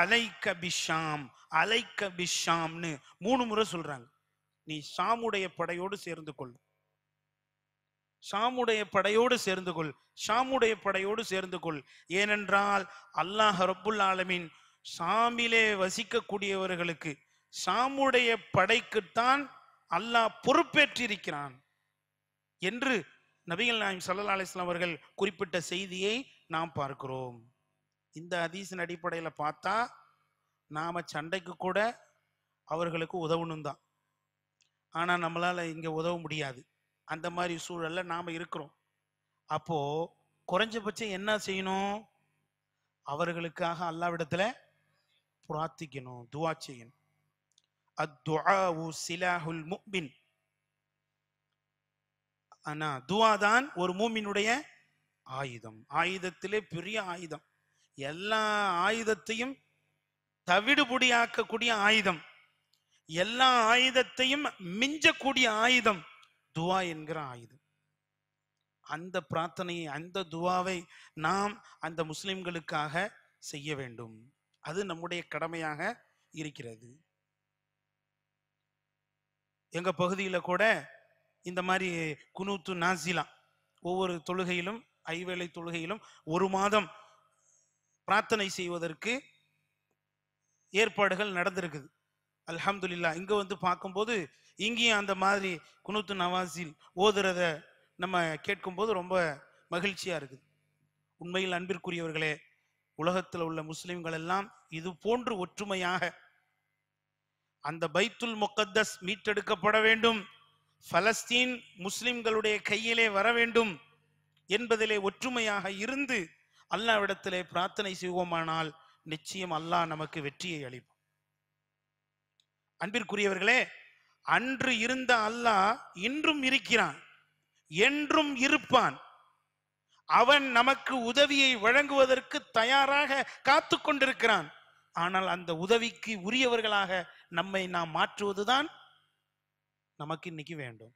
அலைக்க பிஷாம் அலைக்க பிஷாம்னு மூணு முறை சொல்றாங்க நீ சாமுடைய படையோடு சேர்ந்து கொள் சாமுடைய படையோடு சேர்ந்து கொள் சாமுடைய படையோடு சேர்ந்து கொள் ஏனென்றால் அல்லாஹ் ரபுல் ஆலமின் சாமிலே வசிக்கக்கூடியவர்களுக்கு சாமுடைய படைக்குத்தான் அல்லாஹ் பொறுப்பேற்றிருக்கிறான் என்று நபிகள் நாயம் சல்லா அலிஸ்லாம் அவர்கள் குறிப்பிட்ட செய்தியை நாம் பார்க்கிறோம் இந்த அதீசின் அடிப்படையில் பார்த்தா நாம் சண்டைக்கு கூட அவர்களுக்கு உதவணும் தான் ஆனால் நம்மளால் இங்கே உதவ முடியாது அந்த மாதிரி சூழலில் நாம் இருக்கிறோம் அப்போது குறைஞ்சபட்சம் என்ன செய்யணும் அவர்களுக்காக அல்லாவிடத்தில் பிரார்த்திக்கணும் துவா செய்யணும் உ சிலாஹுல் முக்பின் ஆனா துவா தான் ஒரு மூமினுடைய ஆயுதம் ஆயுதத்திலே பெரிய ஆயுதம் எல்லா ஆயுதத்தையும் தவிடுபுடியாக்கக்கூடிய ஆயுதம் எல்லா ஆயுதத்தையும் மிஞ்சக்கூடிய ஆயுதம் துவா என்கிற ஆயுதம் அந்த பிரார்த்தனையை அந்த துவாவை நாம் அந்த முஸ்லிம்களுக்காக செய்ய வேண்டும் அது நம்முடைய கடமையாக இருக்கிறது எங்க பகுதியில கூட இந்த மாதிரி குனூத்து நாசிலா ஒவ்வொரு தொழுகையிலும் ஐவேளை தொழுகையிலும் ஒரு மாதம் பிரார்த்தனை செய்வதற்கு ஏற்பாடுகள் நடந்திருக்குது அல்ஹம்துல்லா இங்கே வந்து பார்க்கும்போது இங்கேயும் அந்த மாதிரி குனூத்து நவாசில் ஓதுறத நம்ம கேட்கும்போது ரொம்ப மகிழ்ச்சியாக இருக்குது உண்மையில் அன்பிற்குரியவர்களே உலகத்தில் உள்ள முஸ்லிம்கள் எல்லாம் இது போன்று ஒற்றுமையாக அந்த பைத்துல் முக்கத்தஸ் மீட்டெடுக்கப்பட வேண்டும் பலஸ்தீன் முஸ்லிம்களுடைய கையிலே வர வேண்டும் என்பதிலே ஒற்றுமையாக இருந்து அல்லாவிடத்திலே பிரார்த்தனை செய்வோமானால் நிச்சயம் அல்லாஹ் நமக்கு வெற்றியை அளிப்பான் அன்பிற்குரியவர்களே அன்று இருந்த அல்லாஹ் இன்றும் இருக்கிறான் என்றும் இருப்பான் அவன் நமக்கு உதவியை வழங்குவதற்கு தயாராக காத்து கொண்டிருக்கிறான் ஆனால் அந்த உதவிக்கு உரியவர்களாக நம்மை நாம் மாற்றுவதுதான் நமக்கு இன்னைக்கு வேண்டும்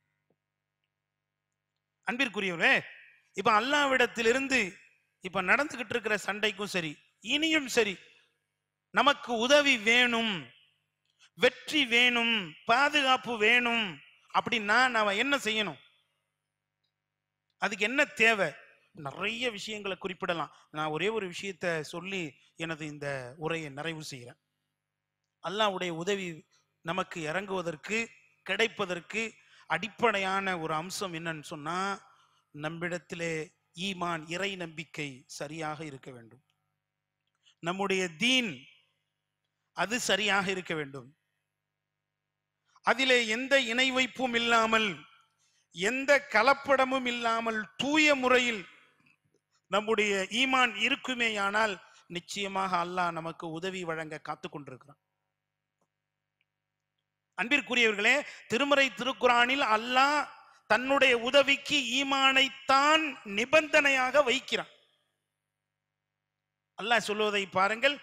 அன்பிற்குரியவரே இப்ப அல்லாவிடத்திலிருந்து இப்ப நடந்துகிட்டு இருக்கிற சண்டைக்கும் சரி இனியும் சரி நமக்கு உதவி வேணும் வெற்றி வேணும் பாதுகாப்பு வேணும் அப்படின்னா நாம என்ன செய்யணும் அதுக்கு என்ன தேவை நிறைய விஷயங்களை குறிப்பிடலாம் நான் ஒரே ஒரு விஷயத்த சொல்லி எனது இந்த உரையை நிறைவு செய்கிறேன் அல்லாவுடைய உதவி நமக்கு இறங்குவதற்கு கிடைப்பதற்கு அடிப்படையான ஒரு அம்சம் என்னன்னு சொன்னா நம்மிடத்திலே ஈமான் இறை நம்பிக்கை சரியாக இருக்க வேண்டும் நம்முடைய தீன் அது சரியாக இருக்க வேண்டும் அதிலே எந்த இணை வைப்பும் இல்லாமல் எந்த கலப்படமும் இல்லாமல் தூய முறையில் நம்முடைய ஈமான் இருக்குமேயானால் நிச்சயமாக அல்லாஹ் நமக்கு உதவி வழங்க காத்து கொண்டிருக்கிறான் அன்பிற்குரியவர்களே திருமறை திருக்குறானில் அல்லாஹ் தன்னுடைய உதவிக்கு ஈமானைத்தான் நிபந்தனையாக வைக்கிறான் அல்லாஹ் சொல்லுவதை பாருங்கள்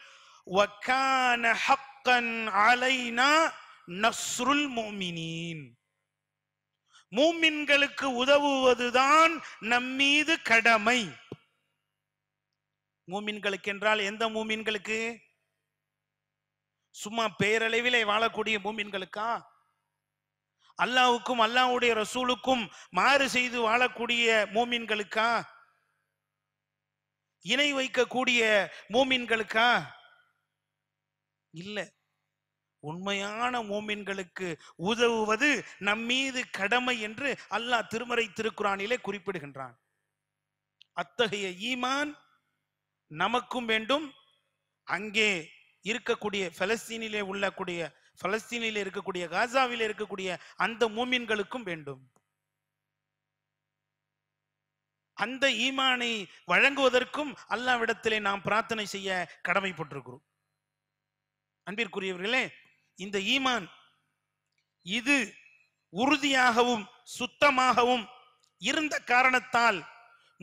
மூமின்களுக்கு உதவுவதுதான் நம்மீது கடமை மூமின்களுக்கு என்றால் எந்த மூமின்களுக்கு சும்மா பேரளவிலே வாழக்கூடிய மூமின்களுக்கா அல்லாவுக்கும் அல்லாவுடைய ரசூலுக்கும் மாறு செய்து வாழக்கூடிய மூமின்களுக்கா இணை வைக்கக்கூடிய மூமின்களுக்கா இல்லை உண்மையான மூமின்களுக்கு உதவுவது நம் மீது கடமை என்று அல்லாஹ் திருமறை திருக்குறானிலே குறிப்பிடுகின்றான் அத்தகைய ஈமான் நமக்கும் வேண்டும் அங்கே இருக்கக்கூடிய பலஸ்தீனிலே உள்ளக்கூடிய பலஸ்தீனில் இருக்கக்கூடிய காசாவில் இருக்கக்கூடிய அந்த மூமின்களுக்கும் வேண்டும் அந்த ஈமானை வழங்குவதற்கும் அல்லாவிடத்திலே நாம் பிரார்த்தனை செய்ய கடமைப்பட்டிருக்கிறோம் அன்பிற்குரியவர்களே இந்த ஈமான் இது உறுதியாகவும் சுத்தமாகவும் இருந்த காரணத்தால்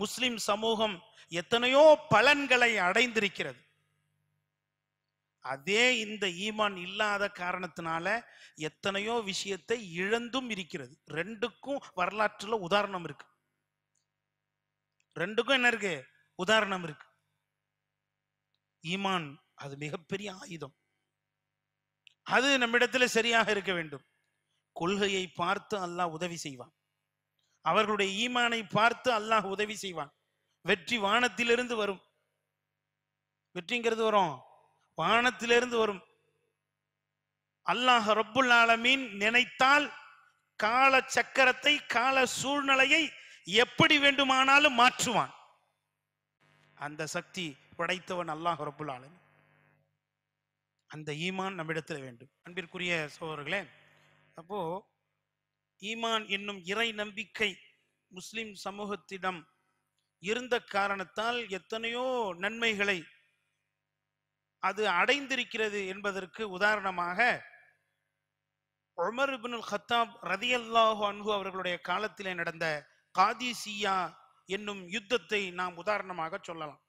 முஸ்லிம் சமூகம் எத்தனையோ பலன்களை அடைந்திருக்கிறது அதே இந்த ஈமான் இல்லாத காரணத்தினால எத்தனையோ விஷயத்தை இழந்தும் இருக்கிறது ரெண்டுக்கும் வரலாற்றுல உதாரணம் இருக்கு ரெண்டுக்கும் என்ன இருக்கு உதாரணம் இருக்கு ஈமான் அது மிகப்பெரிய ஆயுதம் அது நம்மிடத்துல சரியாக இருக்க வேண்டும் கொள்கையை பார்த்து அல்லாஹ் உதவி செய்வான் அவர்களுடைய ஈமானை பார்த்து அல்லாஹ் உதவி செய்வான் வெற்றி வானத்திலிருந்து வரும் வெற்றிங்கிறது வரும் வானத்திலிருந்து வரும் அல்லாஹ் ரப்புல் ஆலமீன் நினைத்தால் கால சக்கரத்தை கால சூழ்நிலையை எப்படி வேண்டுமானாலும் மாற்றுவான் அந்த சக்தி படைத்தவன் அல்லாஹ் ரப்புல் ஆலமீன் அந்த ஈமான் நம்மிடத்தில் வேண்டும் அன்பிற்குரிய சோழர்களே அப்போ ஈமான் என்னும் இறை நம்பிக்கை முஸ்லிம் சமூகத்திடம் இருந்த காரணத்தால் எத்தனையோ நன்மைகளை அது அடைந்திருக்கிறது என்பதற்கு உதாரணமாக உமர் இபின் ஹத்தாப் ரதி அல்லாஹு அவர்களுடைய காலத்திலே நடந்த காதிசியா என்னும் யுத்தத்தை நாம் உதாரணமாக சொல்லலாம்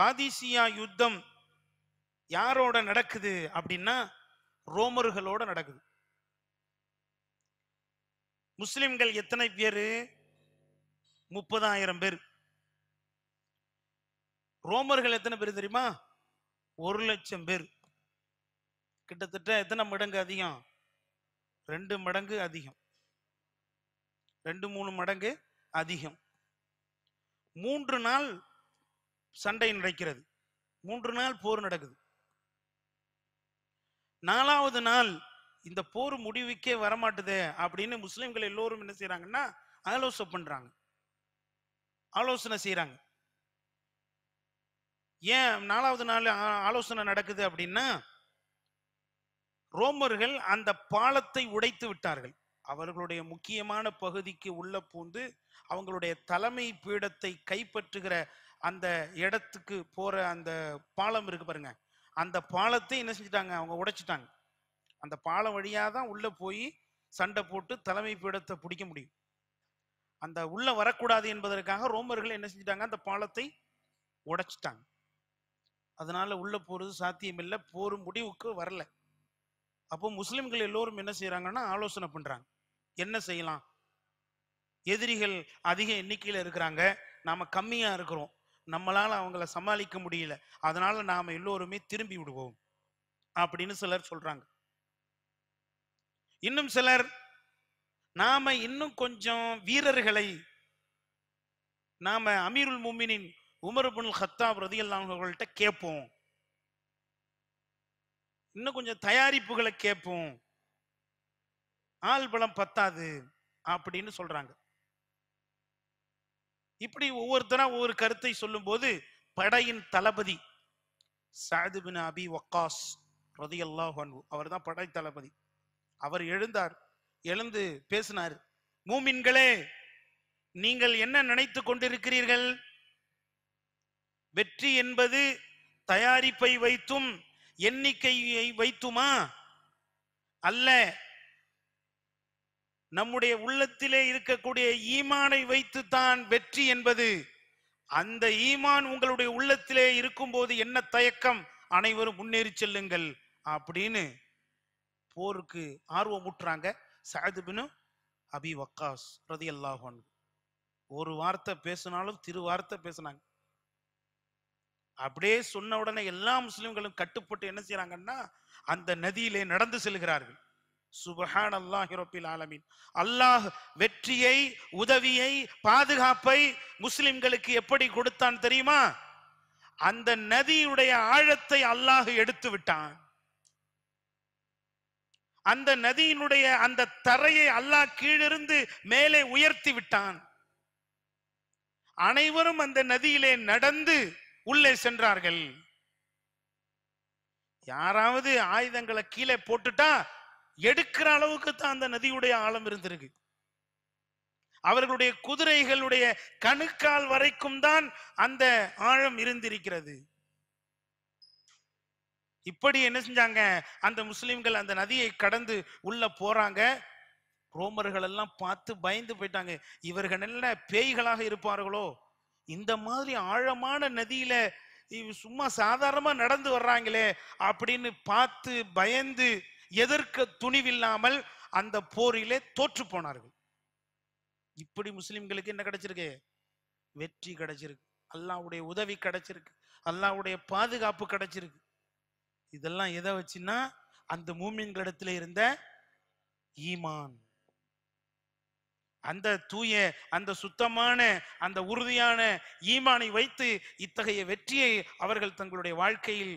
காதிசியா யுத்தம் யாரோட நடக்குது அப்படின்னா ரோமர்களோட நடக்குது முஸ்லிம்கள் எத்தனை பேர் முப்பதாயிரம் பேர் ரோமர்கள் எத்தனை பேர் தெரியுமா ஒரு லட்சம் பேர் கிட்டத்தட்ட எத்தனை மடங்கு அதிகம் ரெண்டு மடங்கு அதிகம் ரெண்டு மூணு மடங்கு அதிகம் மூன்று நாள் சண்டை நடக்கிறது மூன்று நாள் போர் நடக்குது நாலாவது நாள் இந்த போர் முடிவுக்கே வரமாட்டுதே அப்படின்னு முஸ்லிம்கள் எல்லோரும் என்ன செய்யறாங்கன்னா ஆலோசனை பண்றாங்க ஆலோசனை செய்யறாங்க ஏன் நாலாவது நாள் ஆலோசனை நடக்குது அப்படின்னா ரோமர்கள் அந்த பாலத்தை உடைத்து விட்டார்கள் அவர்களுடைய முக்கியமான பகுதிக்கு உள்ள பூந்து அவங்களுடைய தலைமை பீடத்தை கைப்பற்றுகிற அந்த இடத்துக்கு போற அந்த பாலம் இருக்கு பாருங்க அந்த பாலத்தை என்ன செஞ்சுட்டாங்க அவங்க உடைச்சிட்டாங்க அந்த பாலம் வழியாக தான் உள்ள போய் சண்டை போட்டு தலைமை பீடத்தை பிடிக்க முடியும் அந்த உள்ள வரக்கூடாது என்பதற்காக ரோமர்கள் என்ன செஞ்சிட்டாங்க அந்த பாலத்தை உடைச்சிட்டாங்க அதனால் உள்ளே போகிறது சாத்தியமில்லை போர் முடிவுக்கு வரல அப்போ முஸ்லீம்கள் எல்லோரும் என்ன செய்கிறாங்கன்னா ஆலோசனை பண்ணுறாங்க என்ன செய்யலாம் எதிரிகள் அதிக எண்ணிக்கையில் இருக்கிறாங்க நாம் கம்மியாக இருக்கிறோம் நம்மளால் அவங்கள சமாளிக்க முடியல அதனால் நாம் எல்லோருமே திரும்பி விடுவோம் அப்படின்னு சிலர் சொல்கிறாங்க இன்னும் சிலர் நாம் இன்னும் கொஞ்சம் வீரர்களை நாம் அமீருல் முமினின் உமர் புனல் ஹத்தாப் ரதி அவர்கள்ட்ட கேட்போம் இன்னும் கொஞ்சம் தயாரிப்புகளை கேட்போம் ஆள் பலம் பத்தாது அப்படின்னு சொல்றாங்க இப்படி ஒவ்வொருத்தரா ஒவ்வொரு கருத்தை சொல்லும் போது படையின் தளபதி சாதுபின் அபி ஒக்காஸ் ரதி அல்லாஹ் அவர் தான் படை தளபதி அவர் எழுந்தார் எழுந்து பேசினார் மூமின்களே நீங்கள் என்ன நினைத்து கொண்டிருக்கிறீர்கள் வெற்றி என்பது தயாரிப்பை வைத்தும் எண்ணிக்கையை வைத்துமா அல்ல நம்முடைய உள்ளத்திலே இருக்கக்கூடிய ஈமானை வைத்துத்தான் வெற்றி என்பது அந்த ஈமான் உங்களுடைய உள்ளத்திலே இருக்கும்போது என்ன தயக்கம் அனைவரும் முன்னேறி செல்லுங்கள் அப்படின்னு போருக்கு ஆர்வம் ஆர்வமுட்டுறாங்க சஹதுபினு அபி வக்காஸ் ரதி அல்லாஹன் ஒரு வார்த்தை பேசினாலும் திரு வார்த்தை பேசினாங்க அப்படியே சொன்ன உடனே எல்லா முஸ்லிம்களும் கட்டுப்பட்டு என்ன செய்யறாங்கன்னா அந்த நதியிலே நடந்து செல்கிறார்கள் சுபஹான் அல்லாஹ் ஆலமீன் ஆலமின் அல்லாஹ் வெற்றியை உதவியை பாதுகாப்பை முஸ்லிம்களுக்கு எப்படி கொடுத்தான் தெரியுமா அந்த நதியுடைய ஆழத்தை அல்லாஹ் எடுத்து விட்டான் அந்த நதியினுடைய அந்த தரையை அல்லாஹ் கீழிருந்து மேலே உயர்த்தி விட்டான் அனைவரும் அந்த நதியிலே நடந்து உள்ளே சென்றார்கள் யாராவது ஆயுதங்களை கீழே போட்டுட்டா எடுக்கிற அளவுக்கு தான் அந்த நதியுடைய ஆழம் இருந்திருக்கு அவர்களுடைய குதிரைகளுடைய கணுக்கால் வரைக்கும் தான் அந்த ஆழம் இருந்திருக்கிறது இப்படி என்ன செஞ்சாங்க அந்த முஸ்லிம்கள் அந்த நதியை கடந்து உள்ள போறாங்க ரோமர்கள் எல்லாம் பார்த்து பயந்து போயிட்டாங்க இவர்கள் என்ன பேய்களாக இருப்பார்களோ இந்த மாதிரி ஆழமான நதியில சும்மா சாதாரணமா நடந்து வர்றாங்களே அப்படின்னு பார்த்து பயந்து எதிர்க்க துணிவில்லாமல் அந்த போரிலே தோற்று போனார்கள் இப்படி முஸ்லிம்களுக்கு என்ன கிடைச்சிருக்கு வெற்றி கிடைச்சிருக்கு அல்லாவுடைய உதவி கிடைச்சிருக்கு அல்லாவுடைய பாதுகாப்பு கிடைச்சிருக்கு இதெல்லாம் எதை வச்சுன்னா அந்த மூமின்களிடத்துல இருந்த ஈமான் அந்த தூய அந்த சுத்தமான அந்த உறுதியான ஈமானை வைத்து இத்தகைய வெற்றியை அவர்கள் தங்களுடைய வாழ்க்கையில்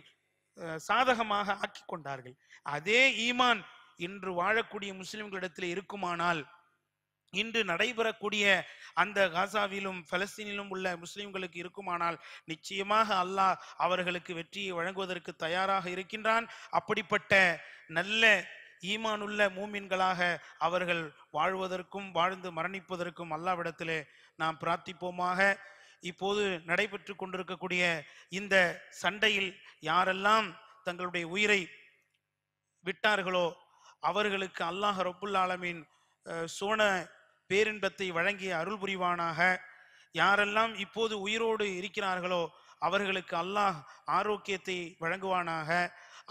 சாதகமாக ஆக்கி கொண்டார்கள் அதே ஈமான் இன்று வாழக்கூடிய முஸ்லிம்களிடத்தில் இருக்குமானால் இன்று நடைபெறக்கூடிய அந்த காசாவிலும் பலஸ்தீனிலும் உள்ள முஸ்லிம்களுக்கு இருக்குமானால் நிச்சயமாக அல்லாஹ் அவர்களுக்கு வெற்றியை வழங்குவதற்கு தயாராக இருக்கின்றான் அப்படிப்பட்ட நல்ல ஈமானுள்ள மூமின்களாக அவர்கள் வாழ்வதற்கும் வாழ்ந்து மரணிப்பதற்கும் அல்லாவிடத்திலே நாம் பிரார்த்திப்போமாக இப்போது நடைபெற்று கொண்டிருக்கக்கூடிய இந்த சண்டையில் யாரெல்லாம் தங்களுடைய உயிரை விட்டார்களோ அவர்களுக்கு அல்லாஹ் ரபுல் ஆலமின் சோன பேரின்பத்தை வழங்கிய அருள் புரிவானாக யாரெல்லாம் இப்போது உயிரோடு இருக்கிறார்களோ அவர்களுக்கு அல்லாஹ் ஆரோக்கியத்தை வழங்குவானாக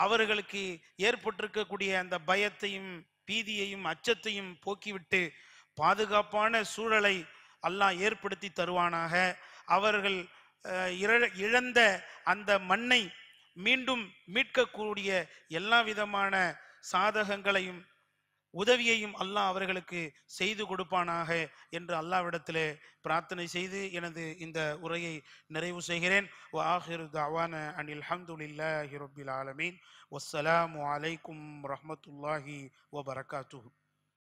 அவர்களுக்கு ஏற்பட்டிருக்கக்கூடிய அந்த பயத்தையும் பீதியையும் அச்சத்தையும் போக்கிவிட்டு பாதுகாப்பான சூழலை அல்லாஹ் ஏற்படுத்தி தருவானாக அவர்கள் இழந்த அந்த மண்ணை மீண்டும் மீட்கக்கூடிய எல்லா விதமான சாதகங்களையும் உதவியையும் அல்லாஹ் அவர்களுக்கு செய்து கொடுப்பானாக என்று அல்லாவிடத்திலே பிரார்த்தனை செய்து எனது இந்த உரையை நிறைவு செய்கிறேன் தாவான அனில் ஹம்துலில்லாஹி ரபில் ரஹமத்துல்லாஹி வபரகாத்து